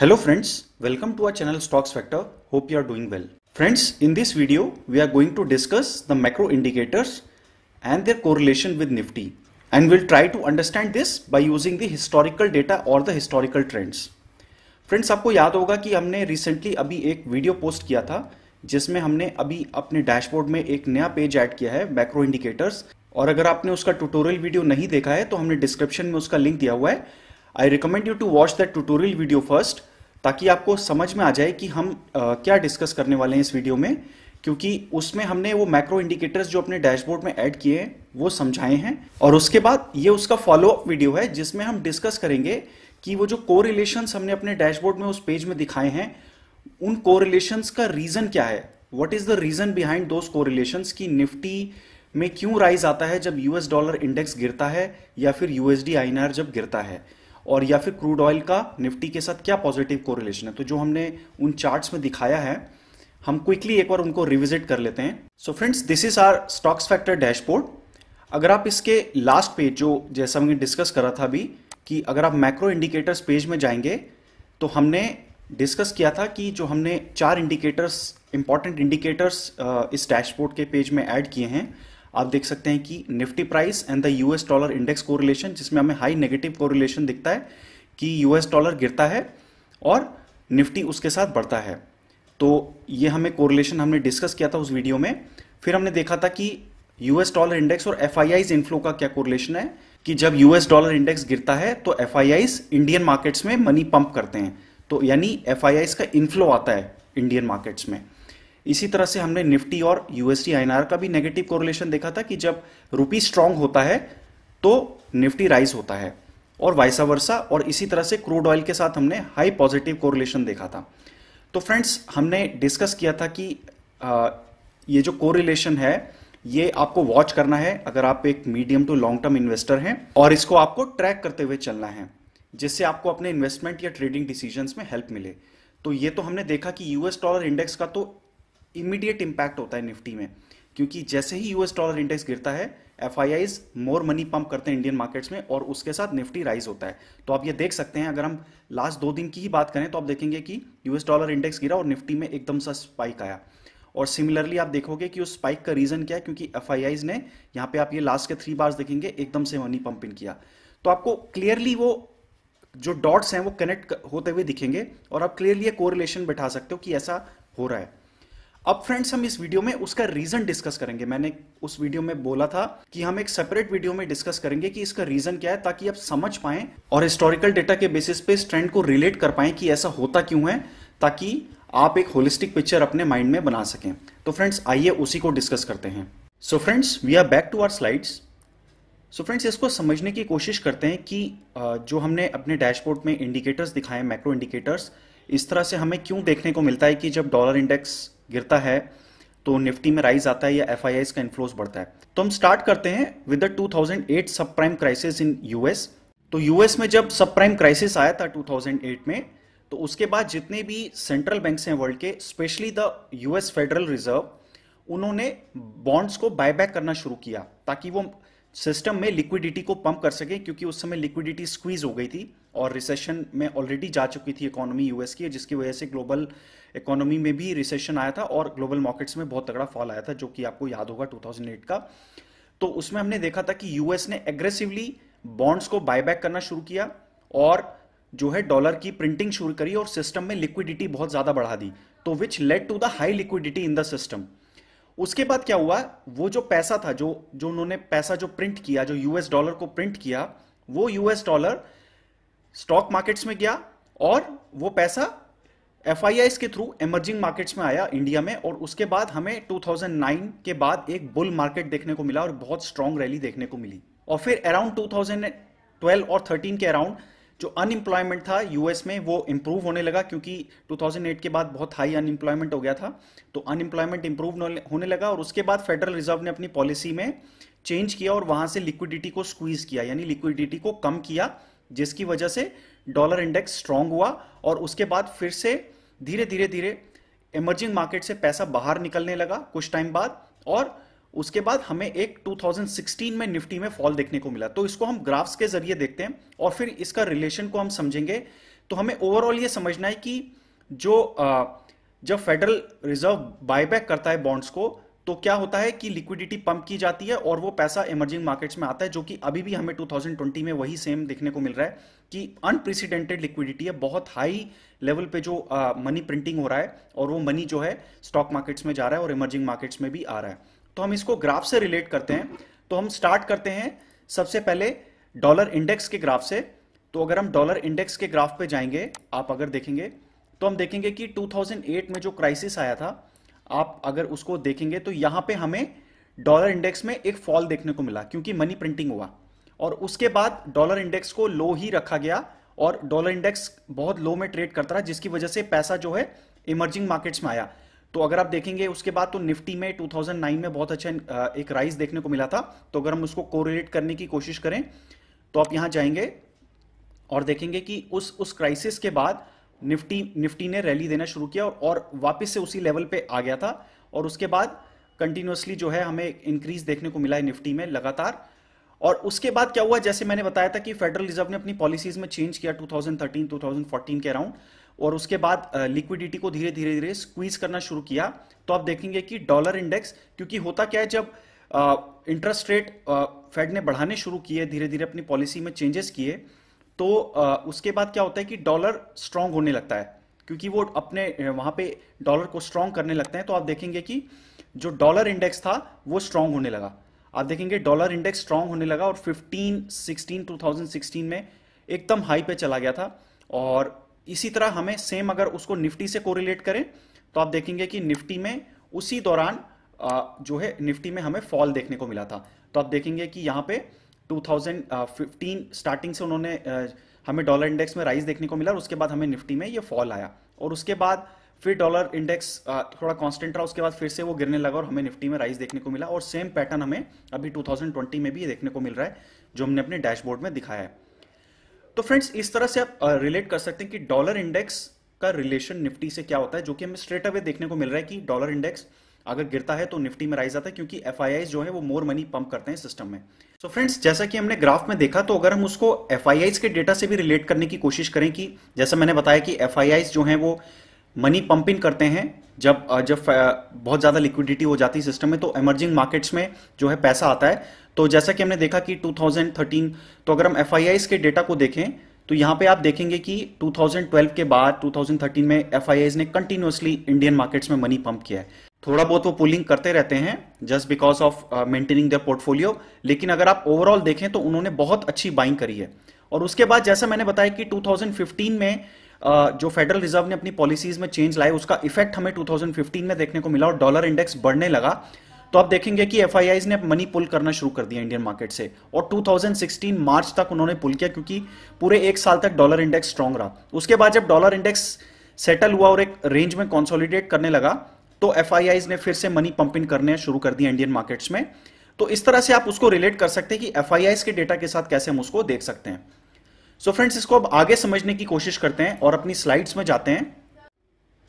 Hello friends, welcome to our channel Stocks Factor. Hope you are doing well. Friends, in this video, we are going to discuss the macro indicators and their correlation with Nifty. And we'll try to understand this by using the historical data or the historical trends. Friends आपको याद होगा कि हमने recently अभी एक video post किया था जिसमें हमने अभी अपने dashboard में एक नया पेज ऐड किया है macro indicators. और अगर आपने उसका ट्यूटोरियल वीडियो नहीं देखा है तो हमने डिस्क्रिप्शन में उसका link दिया हुआ है I recommend you to watch that tutorial video first ताकि आपको समझ में आ जाए कि हम आ, क्या डिस्कस करने वाले हैं इस वीडियो में क्योंकि उसमें हमने वो मैक्रो इंडिकेटर्स जो अपने डैशबोर्ड में ऐड किए हैं वो समझाए हैं और उसके बाद ये उसका फॉलोअप वीडियो है जिसमें हम डिस्कस करेंगे कि वो जो कोरिलेशंस हमने अपने डैशबोर्ड में उस पेज में दिखाए हैं उन कोरिलेशंस का रीजन क्या है what is the reason behind those correlations की निफ्टी में क्यों राइज आता है जब यूएस डॉलर इंडेक्स गिरता है या फिर यूएसडी आईएनआर जब गिरता है और या फिर क्रूड ऑयल का निफ्टी के साथ क्या पॉजिटिव कोरिलेशन है तो जो हमने उन चार्ट्स में दिखाया है हम क्विकली एक बार उनको रिविजिट कर लेते हैं so friends this is our stocks factor dashboard अगर आप इसके लास्ट पेज जो जैसा हमने डिस्कस करा था अभी कि अगर आप मैक्रो इंडिकेटर्स पेज में जाएंगे तो हमने डिस्कस किया था कि जो हमने चार इंडिकेटर्स इंपॉर्टेंट इंडिकेटर्स इस डैशबोर्ड के पेज में ऐड किए हैं आप देख सकते हैं कि Nifty price and the US dollar index correlation जिसमें हमें हाई नेगेटिव कोरिलेशन दिखता है कि यूएस डॉलर गिरता है और निफ्टी उसके साथ बढ़ता है तो ये हमें कोरिलेशन हमने डिस्कस किया था उस वीडियो में फिर हमने देखा था कि यूएस डॉलर इंडेक्स और एफ आई इनफ्लो का क्या कोरिलेशन है कि जब यूएस डॉलर इंडेक्स गिरता है तो एफ इंडियन मार्केट्स में मनी पंप करते हैं तो यानी एफ का इनफ्लो आता है इंडियन मार्केट्स में इसी तरह से हमने निफ्टी और यूएसडी आईएनआर का भी नेगेटिव कोरिलेशन देखा था कि जब रुपी स्ट्रांग होता है तो निफ्टी राइज होता है और वाइसा वर्षा और इसी तरह से क्रूड ऑयल के साथ हमने हाई पॉजिटिव कोरिलेशन देखा था तो फ्रेंड्स हमने डिस्कस किया था कि आ, ये जो कोरिलेशन है ये आपको वॉच करना है अगर आप एक medium to long term investor हैं और इसको आपको ट्रैक करते हुए चलना है जिससे आपको अपने इन्वेस्टमेंट या ट्रेडिंग डिसीजंस में हेल्प मिले तो ये तो हमने देखा कि यूएस डॉलर इंडेक्स का तो इमीडिएट इम्पैक्ट होता है निफ्टी में क्योंकि जैसे ही यूएस डॉलर इंडेक्स गिरता है F I Is more money pump करते हैं इंडियन मार्केट्स में और उसके साथ निफ्टी राइज होता है तो आप ये देख सकते हैं अगर हम लास्ट दो दिन की ही बात करें तो आप देखेंगे कि यूएस डॉलर इंडेक्स गिरा और निफ्टी में एकदम सा स्पाइक आया और सिमिलरली आप देखोगे कि उस स्पाइक का रीजन क्या है क्योंकि एफ ने यहाँ पे आप ये लास्ट के थ्री बार्स देखेंगे एकदम से मनी पंप इन किया तो आपको क्लियरली वो जो डॉट्स हैं वो कनेक्ट होते हुए दिखेंगे और आप क्लियरली कोरिलेशन बैठा सकते हो कि ऐसा हो रहा है अब फ्रेंड्स हम इस वीडियो में उसका रीजन डिस्कस करेंगे मैंने उस वीडियो में बोला था कि हम एक सेपरेट वीडियो में डिस्कस करेंगे कि इसका रीजन क्या है ताकि आप समझ पाए और हिस्टोरिकल डेटा के बेसिस पे इस ट्रेंड को रिलेट कर पाए कि ऐसा होता क्यों है ताकि आप एक होलिस्टिक पिक्चर अपने माइंड में बना सकें तो फ्रेंड्स आइए उसी को डिस्कस करते हैं so friends we are back to our slides so friends इसको समझने की कोशिश करते हैं कि जो हमने अपने डैशबोर्ड में इंडिकेटर्स दिखाए मैक्रो इंडिकेटर्स इस तरह से हमें क्यों देखने को मिलता है कि जब डॉलर इंडेक्स गिरता है तो निफ्टी में राइज आता है या एफ का इन्फ्लोस बढ़ता है तो हम स्टार्ट करते हैं with the 2008 subprime crisis in US तो यूएस में जब सब प्राइम क्राइसिस आया था 2008 में तो उसके बाद जितने भी सेंट्रल बैंक्स हैं वर्ल्ड के specially the US federal reserve उन्होंने बॉन्ड्स को बायबैक करना शुरू किया ताकि वो सिस्टम में लिक्विडिटी को पंप कर सके क्योंकि उस समय लिक्विडिटी स्क्वीज हो गई थी और रिसेशन में ऑलरेडी जा चुकी थी इकोनॉमी यूएस की जिसकी वजह से ग्लोबल इकोनॉमी में भी रिसेशन आया था और ग्लोबल मार्केट्स में बहुत तगड़ा फॉल आया था जो कि आपको याद होगा 2008 का तो उसमें हमने देखा था कि यूएस ने एग्रेसिवली बॉन्ड्स को बायबैक करना शुरू किया और जो है डॉलर की प्रिंटिंग शुरू करी और सिस्टम में लिक्विडिटी बहुत ज़्यादा बढ़ा दी तो which led to the high liquidity in the system उसके बाद क्या हुआ वो जो पैसा था जो जो उन्होंने पैसा जो प्रिंट किया जो यूएस डॉलर को प्रिंट किया वो यूएस डॉलर स्टॉक मार्केट्स में गया और वो पैसा एफ के थ्रू एमर्जिंग मार्केट्स में आया इंडिया में और उसके बाद हमें 2009 के बाद एक बुल मार्केट देखने को मिला और बहुत स्ट्रांग रैली देखने को मिली और फिर अराउंड 2012 और 13 के अराउंड जो अनएम्प्लॉयमेंट था यूएस में वो इम्प्रूव होने लगा क्योंकि 2008 के बाद बहुत हाई अनएम्प्लॉयमेंट हो गया था तो अनएम्प्लॉयमेंट इम्प्रूव होने लगा और उसके बाद फेडरल रिजर्व ने अपनी पॉलिसी में चेंज किया और वहां से लिक्विडिटी को स्क्वीज किया यानी लिक्विडिटी को कम किया जिसकी वजह से डॉलर इंडेक्स स्ट्रांग हुआ और उसके बाद फिर से धीरे धीरे धीरे इमर्जिंग मार्केट से पैसा बाहर निकलने लगा कुछ टाइम बाद और उसके बाद हमें एक 2016 में निफ्टी में फॉल देखने को मिला तो इसको हम ग्राफ्स के जरिए देखते हैं और फिर इसका रिलेशन को हम समझेंगे तो हमें ओवरऑल ये समझना है कि जो जब फेडरल रिजर्व बायबैक करता है बॉन्ड्स को तो क्या होता है कि लिक्विडिटी पंप की जाती है और वो पैसा इमर्जिंग मार्केट्स में आता है जो कि अभी भी हमें 2020 में वही सेम देखने को मिल रहा है कि अनप्रेसिडेंटेड लिक्विडिटी है बहुत हाई लेवल पे जो मनी प्रिंटिंग हो रहा है और वो मनी जो है स्टॉक मार्केट्स में जा रहा है और इमर्जिंग मार्केट्स में भी आ रहा है तो हम इसको ग्राफ से रिलेट करते हैं तो हम स्टार्ट करते हैं सबसे पहले डॉलर इंडेक्स के ग्राफ से तो अगर हम डॉलर इंडेक्स के ग्राफ पे जाएंगे आप अगर देखेंगे तो हम देखेंगे कि 2008 में जो क्राइसिस आया था आप अगर उसको देखेंगे तो यहां पे हमें डॉलर इंडेक्स में एक फॉल देखने को मिला क्योंकि मनी प्रिंटिंग हुआ और उसके बाद डॉलर इंडेक्स को लो ही रखा गया और डॉलर इंडेक्स बहुत लो में ट्रेड करता रहा जिसकी वजह से पैसा जो है इमर्जिंग मार्केट्स में आया तो अगर आप देखेंगे उसके बाद तो निफ्टी में 2009 में बहुत अच्छा एक राइज देखने को मिला था तो अगर हम उसको कोरिलेट करने की कोशिश करें तो आप यहां जाएंगे और देखेंगे कि उस उस क्राइसिस के बाद निफ्टी निफ्टी ने रैली देना शुरू किया और, और वापस से उसी लेवल पे आ गया था और उसके बाद कंटिन्यूसली जो है हमें इंक्रीज देखने को मिला है निफ्टी में लगातार और उसके बाद क्या हुआ जैसे मैंने बताया था कि फेडरल रिजर्व ने अपनी पॉलिसीज में चेंज किया 2013 2014 के अराउंड और उसके बाद लिक्विडिटी को धीरे धीरे धीरे स्क्वीज करना शुरू किया तो आप देखेंगे कि डॉलर इंडेक्स क्योंकि होता क्या है जब इंटरेस्ट रेट फेड ने बढ़ाने शुरू किए धीरे धीरे अपनी पॉलिसी में चेंजेस किए तो उसके बाद क्या होता है कि डॉलर स्ट्रांग होने लगता है क्योंकि वो अपने वहां पे डॉलर को स्ट्रांग करने लगते हैं तो आप देखेंगे कि जो डॉलर इंडेक्स था वो स्ट्रांग होने लगा आप देखेंगे डॉलर इंडेक्स स्ट्रांग होने लगा और 15 16 2016 में एकदम हाई पे चला गया था और इसी तरह हमें सेम अगर उसको निफ्टी से कोरिलेट करें तो आप देखेंगे कि निफ्टी में उसी दौरान जो है निफ्टी में हमें फॉल देखने को मिला था तो आप देखेंगे कि यहाँ पे 2015 स्टार्टिंग से उन्होंने हमें डॉलर इंडेक्स में राइज देखने को मिला और उसके बाद हमें निफ्टी में ये फॉल आया और उसके बाद फिर डॉलर इंडेक्स थोड़ा कांस्टेंट रहा उसके बाद फिर से वो गिरने लगा और हमें निफ्टी में राइज देखने को मिला और सेम पैटर्न हमें अभी 2020 में भी ये देखने को मिल रहा है जो हमने अपने डैशबोर्ड में दिखाया है तो फ्रेंड्स इस तरह से आप रिलेट कर सकते हैं कि डॉलर इंडेक्स का रिलेशन निफ्टी से क्या होता है जो कि हमें स्ट्रेट अवे देखने को मिल रहा है कि डॉलर इंडेक्स अगर गिरता है तो निफ्टी में राइज आता है क्योंकि एफ जो है वो मोर मनी पंप करते हैं सिस्टम में सो so फ्रेंड्स जैसा कि हमने ग्राफ में देखा तो अगर हम उसको एफ के डेटा से भी रिलेट करने की कोशिश करें कि जैसा मैंने बताया कि एफ जो हैं वो मनी पंपिंग करते हैं जब जब बहुत ज़्यादा लिक्विडिटी हो जाती है सिस्टम में तो इमर्जिंग मार्केट्स में जो है पैसा आता है तो जैसा कि हमने देखा कि 2013 तो अगर हम एफ के डेटा को देखें तो यहाँ पे आप देखेंगे कि 2012 के बाद 2013 में एफ ने कंटिन्यूसली इंडियन मार्केट्स में मनी पंप किया है थोड़ा बहुत वो पुलिंग करते रहते हैं just because of maintaining their portfolio लेकिन अगर आप ओवरऑल देखें तो उन्होंने बहुत अच्छी बाइंग करी है और उसके बाद जैसा मैंने बताया कि 2015 में uh, जो फेडरल रिजर्व ने अपनी पॉलिसीज में चेंज लाए उसका इफेक्ट हमें 2015 में देखने को मिला और डॉलर इंडेक्स बढ़ने लगा तो आप देखेंगे कि एफ ने मनी पुल करना शुरू कर दिया इंडियन मार्केट से और 2016 मार्च तक उन्होंने पुल किया क्योंकि पूरे एक साल तक डॉलर इंडेक्स स्ट्रांग रहा उसके बाद जब डॉलर इंडेक्स सेटल हुआ और एक रेंज में कॉन्सोलिडेट करने लगा तो एफ ने फिर से मनी पंपिंग करने शुरू कर दिए इंडियन मार्केट्स में तो इस तरह से आप उसको रिलेट कर सकते हैं कि एफ के डेटा के साथ कैसे हम उसको देख सकते हैं सो so फ्रेंड्स इसको अब आगे समझने की कोशिश करते हैं और अपनी स्लाइड्स में जाते हैं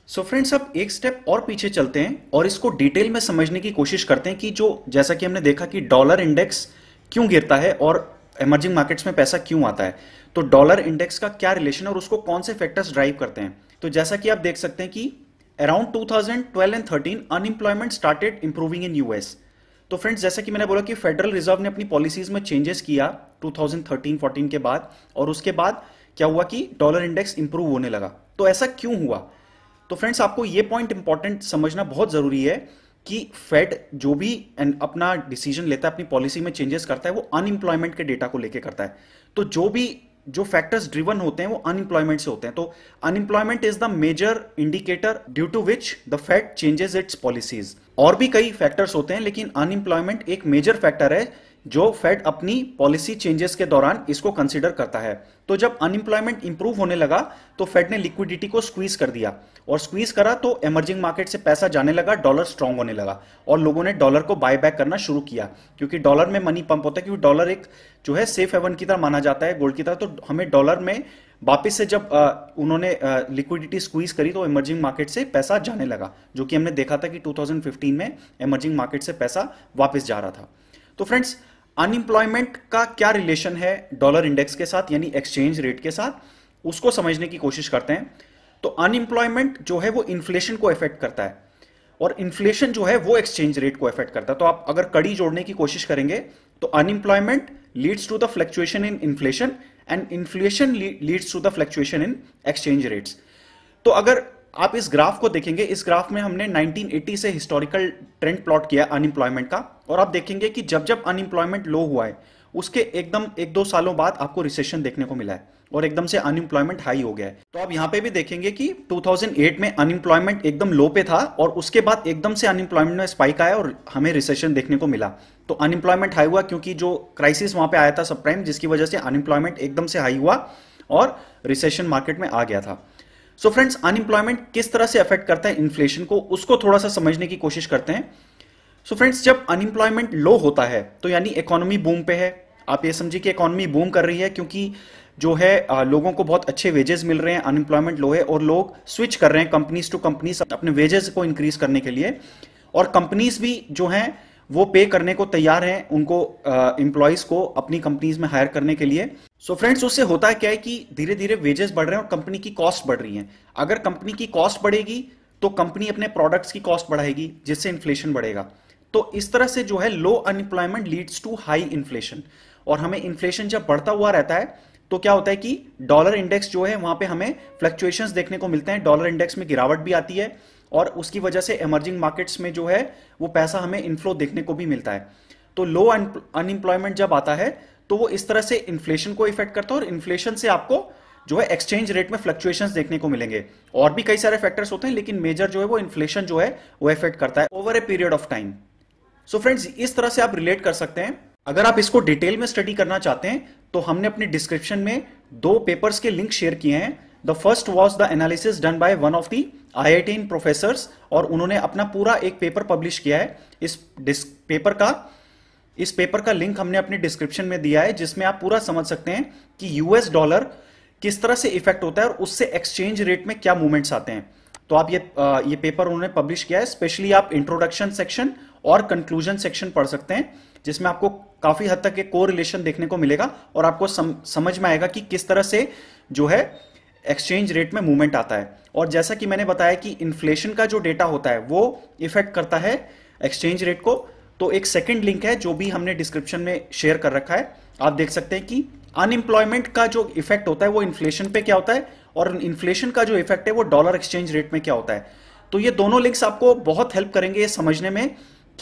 सो so फ्रेंड्स अब एक स्टेप और पीछे चलते हैं और इसको डिटेल में समझने की कोशिश करते हैं कि जो जैसा कि हमने देखा कि डॉलर इंडेक्स क्यों गिरता है और एमर्जिंग मार्केट्स में पैसा क्यों आता है तो डॉलर इंडेक्स का क्या रिलेशन है और उसको कौन से फैक्टर्स ड्राइव करते हैं तो जैसा कि आप देख सकते हैं कि around 2012 and 13 unemployment started improving in US तो फ्रेंड्स जैसा कि मैंने बोला कि फेडरल रिजर्व ने अपनी पॉलिसीज में चेंजेस किया 2013-14 के बाद और उसके बाद क्या हुआ कि डॉलर इंडेक्स इंप्रूव होने लगा तो ऐसा क्यों हुआ तो फ्रेंड्स आपको ये पॉइंट इंपॉर्टेंट समझना बहुत जरूरी है कि फेड जो भी अपना डिसीजन लेता है अपनी पॉलिसी में चेंजेस करता है वो अनएम्प्लॉयमेंट के डेटा को लेकर करता है तो जो भी जो फैक्टर्स ड्रिवन होते हैं वो अनएम्प्लॉयमेंट से होते हैं तो unemployment is the major indicator due to which the Fed changes its policies और भी कई फैक्टर्स होते हैं लेकिन अनएम्प्लॉयमेंट एक मेजर फैक्टर है जो फेड अपनी पॉलिसी चेंजेस के दौरान इसको कंसिडर करता है तो जब अनएम्प्लॉयमेंट इंप्रूव होने लगा तो फेड ने लिक्विडिटी को स्क्वीज कर दिया और स्क्वीज करा तो एमर्जिंग मार्केट से पैसा जाने लगा डॉलर स्ट्रांग होने लगा और लोगों ने डॉलर को बाय बैक करना शुरू किया क्योंकि डॉलर में मनी पंप होता है क्योंकि डॉलर एक जो है सेफ हेवन की तरह माना जाता है गोल्ड की तरह तो हमें डॉलर में वापिस से जब आ, उन्होंने लिक्विडिटी स्क्वीज करी तो इमर्जिंग मार्केट से पैसा जाने लगा जो कि हमने देखा था कि 2015 में इमर्जिंग मार्केट से पैसा वापस जा रहा था तो फ्रेंड्स अनएम्प्लॉयमेंट का क्या रिलेशन है डॉलर इंडेक्स के साथ यानी एक्सचेंज रेट के साथ उसको समझने की कोशिश करते हैं तो अनएम्प्लॉयमेंट जो है वो इन्फ्लेशन को इफेक्ट करता है और इन्फ्लेशन जो है वो एक्सचेंज रेट को इफेक्ट करता है तो आप अगर कड़ी जोड़ने की कोशिश करेंगे तो unemployment leads to the fluctuation in inflation and inflation leads to the fluctuation in exchange rates तो अगर आप इस ग्राफ को देखेंगे इस ग्राफ में हमने 1980 से हिस्टोरिकल ट्रेंड प्लॉट किया अनएम्प्लॉयमेंट का और आप देखेंगे कि जब जब अनएम्प्लॉयमेंट लो हुआ है उसके एकदम एक दो सालों बाद आपको रिसेशन देखने को मिला है और एकदम से अनएम्प्लॉयमेंट हाई हो गया है तो आप यहाँ पे भी देखेंगे कि 2008 में अनएम्प्लॉयमेंट एकदम लो पे था और उसके बाद एकदम से अनएम्प्लॉयमेंट में स्पाइक आया और हमें रिसेशन देखने को मिला तो अनएम्प्लॉयमेंट हाई हुआ क्योंकि जो क्राइसिस वहां पे आया था सब प्राइम जिसकी वजह से अनएम्प्लॉयमेंट एकदम से हाई हुआ और रिसेशन मार्केट में आ गया था सो फ्रेंड्स अनएम्प्लॉयमेंट किस तरह से अफेक्ट करता है इन्फ्लेशन को उसको थोड़ा सा समझने की कोशिश करते हैं सो so फ्रेंड्स जब अनएम्प्लॉयमेंट लो होता है तो यानी इकोनॉमी बूम पे है आप ये समझिए कि इकोनॉमी बूम कर रही है क्योंकि जो है लोगों को बहुत अच्छे वेजेस मिल रहे हैं अनएम्प्लॉयमेंट लो है और लोग स्विच कर रहे हैं कंपनीज टू कंपनीज अपने वेजेस को इंक्रीज करने के लिए और कंपनीज भी जो हैं वो पे करने को तैयार हैं उनको एम्प्लॉयज को अपनी कंपनीज में हायर करने के लिए सो so फ्रेंड्स उससे होता है क्या है कि धीरे धीरे वेजेस बढ़ रहे हैं और कंपनी की कॉस्ट बढ़ रही है अगर कंपनी की कॉस्ट बढ़ेगी तो कंपनी अपने प्रोडक्ट्स की कॉस्ट बढ़ाएगी जिससे इन्फ्लेशन बढ़ेगा तो इस तरह से जो है low unemployment leads to high inflation और हमें इन्फ्लेशन जब बढ़ता हुआ रहता है तो क्या होता है कि डॉलर इंडेक्स जो है वहां पे हमें फ्लक्चुएशन देखने को मिलते हैं डॉलर इंडेक्स में गिरावट भी आती है और उसकी वजह से इमर्जिंग मार्केट्स में जो है वो पैसा हमें इनफ्लो देखने को भी मिलता है तो लो अनएम्प्लॉयमेंट जब आता है तो वो इस तरह से इन्फ्लेशन को इफेक्ट करता है और इन्फ्लेशन से आपको जो है एक्सचेंज रेट में फ्लक्चुएशंस देखने को मिलेंगे और भी कई सारे फैक्टर्स होते हैं लेकिन मेजर जो है वो इन्फ्लेशन जो है वो इफेक्ट करता है over a period of time so so friends इस तरह से आप रिलेट कर सकते हैं अगर आप इसको डिटेल में स्टडी करना चाहते हैं तो हमने अपने डिस्क्रिप्शन में दो पेपर्स के लिंक शेयर किए हैं the first was the analysis done by one of the I I T professor और उन्होंने अपना पूरा एक पेपर पब्लिश किया है इस पेपर का इस पेपर का लिंक हमने अपने डिस्क्रिप्शन में दिया है जिसमें आप पूरा समझ सकते हैं कि यूएस डॉलर किस तरह से इफेक्ट होता है और उससे एक्सचेंज रेट में क्या मूवमेंट्स आते हैं तो आप ये ये पेपर उन्होंने पब्लिश किया है स्पेशली आप इंट्रोडक्शन सेक्शन और कंक्लूजन सेक्शन पढ़ सकते हैं जिसमें आपको काफी हद तक एक को रिलेशन देखने को मिलेगा और आपको सम, समझ में आएगा कि किस तरह से जो है एक्सचेंज रेट में मूवमेंट आता है और जैसा कि मैंने बताया कि इन्फ्लेशन का जो डेटा होता है वो इफेक्ट करता है एक्सचेंज रेट को तो एक सेकेंड लिंक है जो भी हमने डिस्क्रिप्शन में शेयर कर रखा है आप देख सकते हैं कि अनएम्प्लॉयमेंट का जो इफेक्ट होता है वो इन्फ्लेशन पे क्या होता है और इन्फ्लेशन का जो इफेक्ट है वो डॉलर एक्सचेंज रेट में क्या होता है तो ये दोनों लिंक्स आपको बहुत हेल्प करेंगे ये समझने में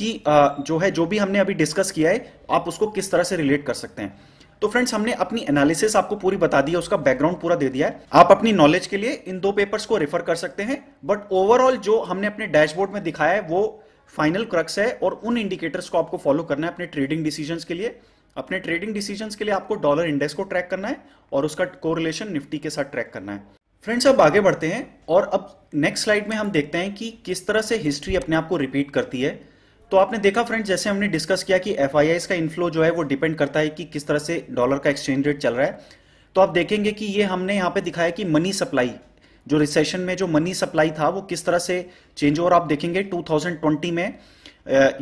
कि जो है जो भी हमने अभी डिस्कस किया है आप उसको किस तरह से रिलेट कर सकते हैं तो फ्रेंड्स हमने अपनी एनालिसिस आपको पूरी बता दी है उसका बैकग्राउंड पूरा दे दिया है आप अपनी नॉलेज के लिए इन दो पेपर्स को रेफर कर सकते हैं बट ओवरऑल जो हमने अपने डैशबोर्ड में दिखाया है वो फाइनल क्रक्स है और उन इंडिकेटर्स को आपको फॉलो करना है अपने ट्रेडिंग डिसीजन के लिए अपने ट्रेडिंग डिसीजंस के लिए आपको डॉलर इंडेक्स को ट्रैक करना है और उसका कोरिलेशन निफ्टी के साथ ट्रैक करना है फ्रेंड्स अब आगे बढ़ते हैं और अब नेक्स्ट स्लाइड में हम देखते हैं कि किस तरह से हिस्ट्री अपने आप को रिपीट करती है तो आपने देखा फ्रेंड्स जैसे हमने डिस्कस किया कि एफ का इन्फ्लो जो है वो डिपेंड करता है कि किस तरह से डॉलर का एक्सचेंज रेट चल रहा है तो आप देखेंगे कि ये हमने यहाँ पे दिखाया कि मनी सप्लाई जो रिसेशन में जो मनी सप्लाई था वो किस तरह से चेंज हो और आप देखेंगे 2020 में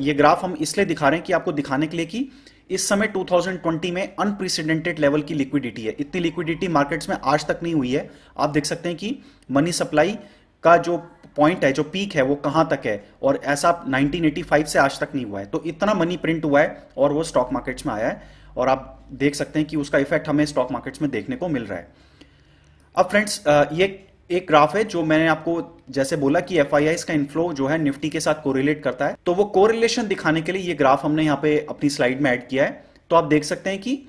ये ग्राफ हम इसलिए दिखा रहे हैं कि आपको दिखाने के लिए कि इस समय 2020 में अनप्रेसिडेंटेड लेवल की लिक्विडिटी है इतनी लिक्विडिटी मार्केट्स में आज तक नहीं हुई है आप देख सकते हैं कि मनी सप्लाई का जो पॉइंट है जो पीक है वो कहां तक है और ऐसा 1985 से आज तक नहीं हुआ है तो इतना मनी प्रिंट हुआ है और वो स्टॉक मार्केट्स में आया है और आप देख सकते हैं कि उसका इफेक्ट हमें स्टॉक मार्केट्स में देखने को मिल रहा है अब फ्रेंड्स ये एक ग्राफ है जो मैंने आपको जैसे बोला कि एफ का इनफ्लो जो है निफ्टी के साथ कोरिलेट करता है तो वो कोरिलेशन दिखाने के लिए ये ग्राफ हमने यहाँ पे अपनी स्लाइड में ऐड किया है तो आप देख सकते हैं कि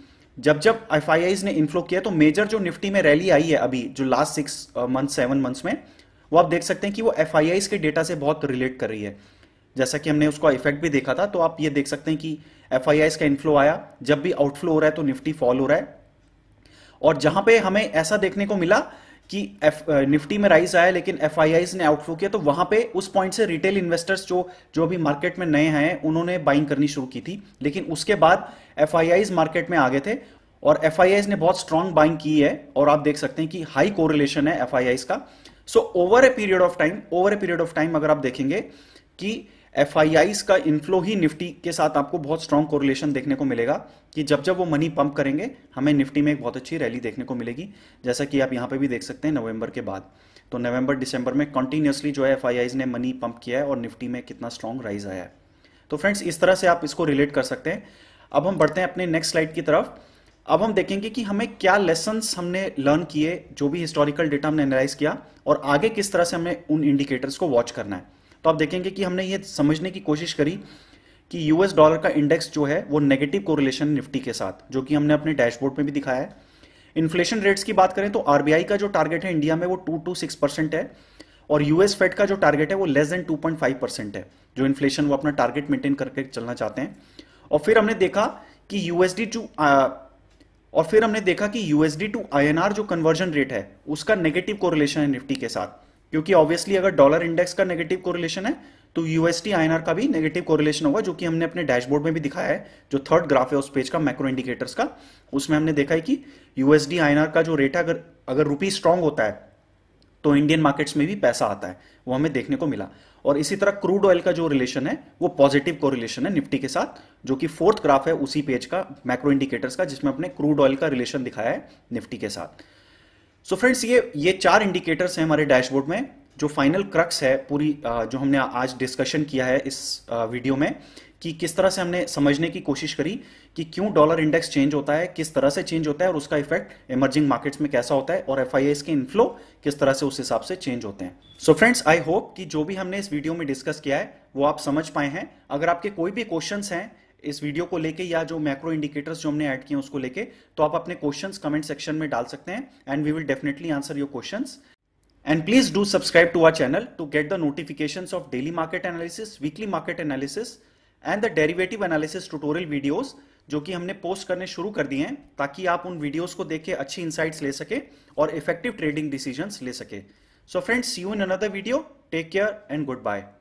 जब जब एफ ने इनफ्लो किया तो मेजर जो निफ्टी में रैली आई है अभी जो last six month seven months में वो आप देख सकते हैं कि वो एफ के डेटा से बहुत रिलेट कर रही है जैसा कि हमने उसका इफेक्ट भी देखा था तो आप ये देख सकते हैं कि एफ का इनफ्लो आया जब भी आउटफ्लो हो रहा है तो निफ्टी फॉल हो रहा है और जहां पे हमें ऐसा देखने को मिला कि एफ निफ्टी में राइस आया लेकिन एफ ने आउटफ्लो किया तो वहां पे उस पॉइंट से रिटेल इन्वेस्टर्स जो जो अभी मार्केट में नए हैं उन्होंने बाइंग करनी शुरू की थी लेकिन उसके बाद एफ मार्केट में आ गए थे और एफ ने बहुत स्ट्रांग बाइंग की है और आप देख सकते हैं कि हाई कोरिलेशन है एफ का so over a period of time over a period of time अगर आप देखेंगे कि एफ का इनफ्लो ही निफ्टी के साथ आपको बहुत स्ट्रॉन्ग कोरिलेशन देखने को मिलेगा कि जब जब वो मनी पंप करेंगे हमें निफ्टी में एक बहुत अच्छी रैली देखने को मिलेगी जैसा कि आप यहाँ पे भी देख सकते हैं नवंबर के बाद तो नवंबर दिसंबर में कंटिन्यूसली जो है एफ ने मनी पंप किया है और निफ्टी में कितना स्ट्रॉन्ग राइज आया है तो फ्रेंड्स इस तरह से आप इसको रिलेट कर सकते हैं अब हम बढ़ते हैं अपने नेक्स्ट स्लाइड की तरफ अब हम देखेंगे कि हमें क्या लेसन हमने लर्न किए जो भी हिस्टोरिकल डेटा हमने एनालाइज किया और आगे किस तरह से हमें उन इंडिकेटर्स को वॉच करना है तो आप देखेंगे कि हमने ये समझने की कोशिश करी कि यूएस डॉलर का इंडेक्स जो है वो नेगेटिव कोरिलेशन निफ्टी के साथ जो कि हमने अपने डैशबोर्ड में भी दिखाया है इन्फ्लेशन रेट्स की बात करें तो आरबीआई का जो टारगेट है इंडिया में वो टू टू सिक्स परसेंट है और यूएस फेड का जो टारगेट है वो less than two point five percent है जो इन्फ्लेशन वो अपना टारगेट मेंटेन करके चलना चाहते हैं और फिर हमने देखा कि यूएसडी टू और फिर हमने देखा कि यूएसडी टू आईएनआर जो कन्वर्जन रेट है उसका नेगेटिव कोरिलेशन है निफ्टी के साथ क्योंकि ऑब्वियसली अगर डॉलर इंडेक्स का नेगेटिव कोरिलेशन है तो यूएसटी आईएनआर का भी नेगेटिव कोरिलेशन होगा जो कि हमने अपने डैशबोर्ड में भी दिखाया है जो थर्ड ग्राफ है उस पेज का मैक्रो इंडिकेटर्स का उसमें हमने देखा है कि यूएसडी आईएनआर का जो रेट है अगर अगर रुपी स्ट्रांग होता है तो इंडियन मार्केट्स में भी पैसा आता है वो हमें देखने को मिला और इसी तरह क्रूड ऑयल का जो रिलेशन है वो पॉजिटिव कोरिलेशन है निफ्टी के साथ जो कि फोर्थ ग्राफ है उसी पेज का मैक्रो इंडिकेटर्स का जिसमें अपने क्रूड ऑयल का रिलेशन दिखाया है निफ्टी के साथ सो so फ्रेंड्स ये ये चार इंडिकेटर्स हैं हमारे डैशबोर्ड में जो फाइनल क्रक्स है पूरी जो हमने आज डिस्कशन किया है इस वीडियो में कि किस तरह से हमने समझने की कोशिश करी कि क्यों डॉलर इंडेक्स चेंज होता है किस तरह से चेंज होता है और उसका इफेक्ट इमर्जिंग मार्केट्स में कैसा होता है और एफ के इनफ्लो किस तरह से उस हिसाब से चेंज होते हैं सो फ्रेंड्स आई होप कि जो भी हमने इस वीडियो में डिस्कस किया है वो आप समझ पाए हैं अगर आपके कोई भी क्वेश्चन हैं इस वीडियो को लेके या जो मैक्रो इंडिकेटर्स जो हमने ऐड किए उसको लेके तो आप अपने क्वेश्चन कमेंट सेक्शन में डाल सकते हैं and we will definitely answer your question and please do subscribe to our channel to get the notification of daily market analysis weekly market analysis and the derivative analysis tutorial videos जो कि हमने post करने शुरू कर दिए हैं ताकि आप उन वीडियोस को देख के अच्छी इंसाइट्स ले सके और इफेक्टिव ट्रेडिंग डिसीजंस ले सके so friends see you in another video take care and good bye